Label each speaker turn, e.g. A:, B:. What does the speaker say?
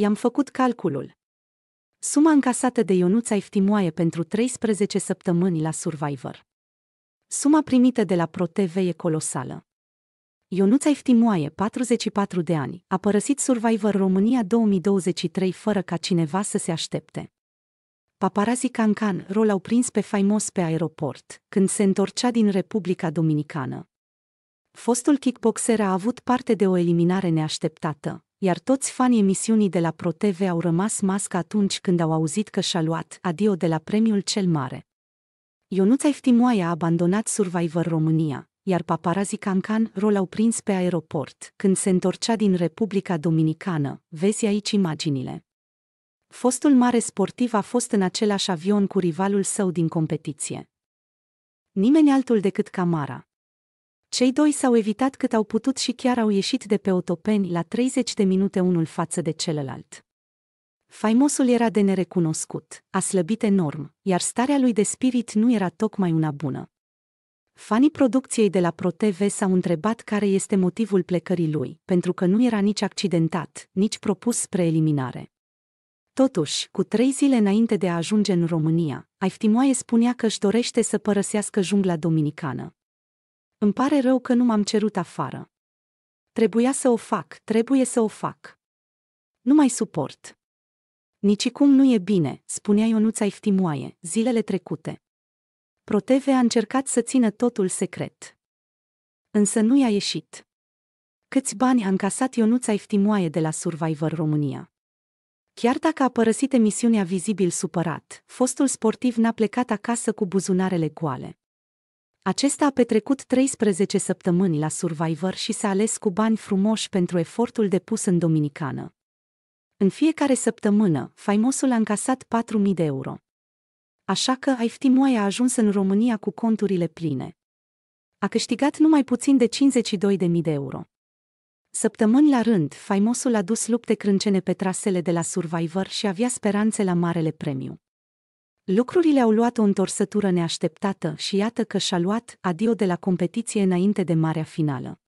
A: i-am făcut calculul. Suma încasată de Ionuța Iftimoaie pentru 13 săptămâni la Survivor. Suma primită de la ProTV e colosală. Ionuța Iftimoaie, 44 de ani, a părăsit Survivor România 2023 fără ca cineva să se aștepte. Paparazii Cancan rol au prins pe faimos pe aeroport, când se întorcea din Republica Dominicană. Fostul kickboxer a avut parte de o eliminare neașteptată, iar toți fanii emisiunii de la ProTV au rămas mască atunci când au auzit că și-a luat adio de la premiul cel mare. Ionuț Eftimoaia a abandonat Survivor România, iar Paparazi Cancan rol au prins pe aeroport când se întorcea din Republica Dominicană, vezi aici imaginile. Fostul mare sportiv a fost în același avion cu rivalul său din competiție. Nimeni altul decât Camara, cei doi s-au evitat cât au putut și chiar au ieșit de pe otopeni la 30 de minute unul față de celălalt. Faimosul era de nerecunoscut, a slăbit enorm, iar starea lui de spirit nu era tocmai una bună. Fanii producției de la ProTV s-au întrebat care este motivul plecării lui, pentru că nu era nici accidentat, nici propus spre eliminare. Totuși, cu trei zile înainte de a ajunge în România, Aiftimoaie spunea că își dorește să părăsească jungla dominicană. Îmi pare rău că nu m-am cerut afară. Trebuia să o fac, trebuie să o fac. Nu mai suport. Nicicum nu e bine, spunea Ionuța Iftimoaie, zilele trecute. Proteve a încercat să țină totul secret. Însă nu i-a ieșit. Câți bani a încasat Ionuța Iftimoaie de la Survivor România? Chiar dacă a părăsit emisiunea vizibil supărat, fostul sportiv n-a plecat acasă cu buzunarele goale. Acesta a petrecut 13 săptămâni la Survivor și s-a ales cu bani frumoși pentru efortul depus în Dominicană. În fiecare săptămână, faimosul a încasat 4.000 de euro. Așa că Aiftimoi a ajuns în România cu conturile pline. A câștigat numai puțin de 52.000 de euro. Săptămâni la rând, faimosul a dus lupte crâncene pe trasele de la Survivor și avea speranțe la Marele Premiu. Lucrurile au luat o întorsătură neașteptată și iată că și-a luat adio de la competiție înainte de marea finală.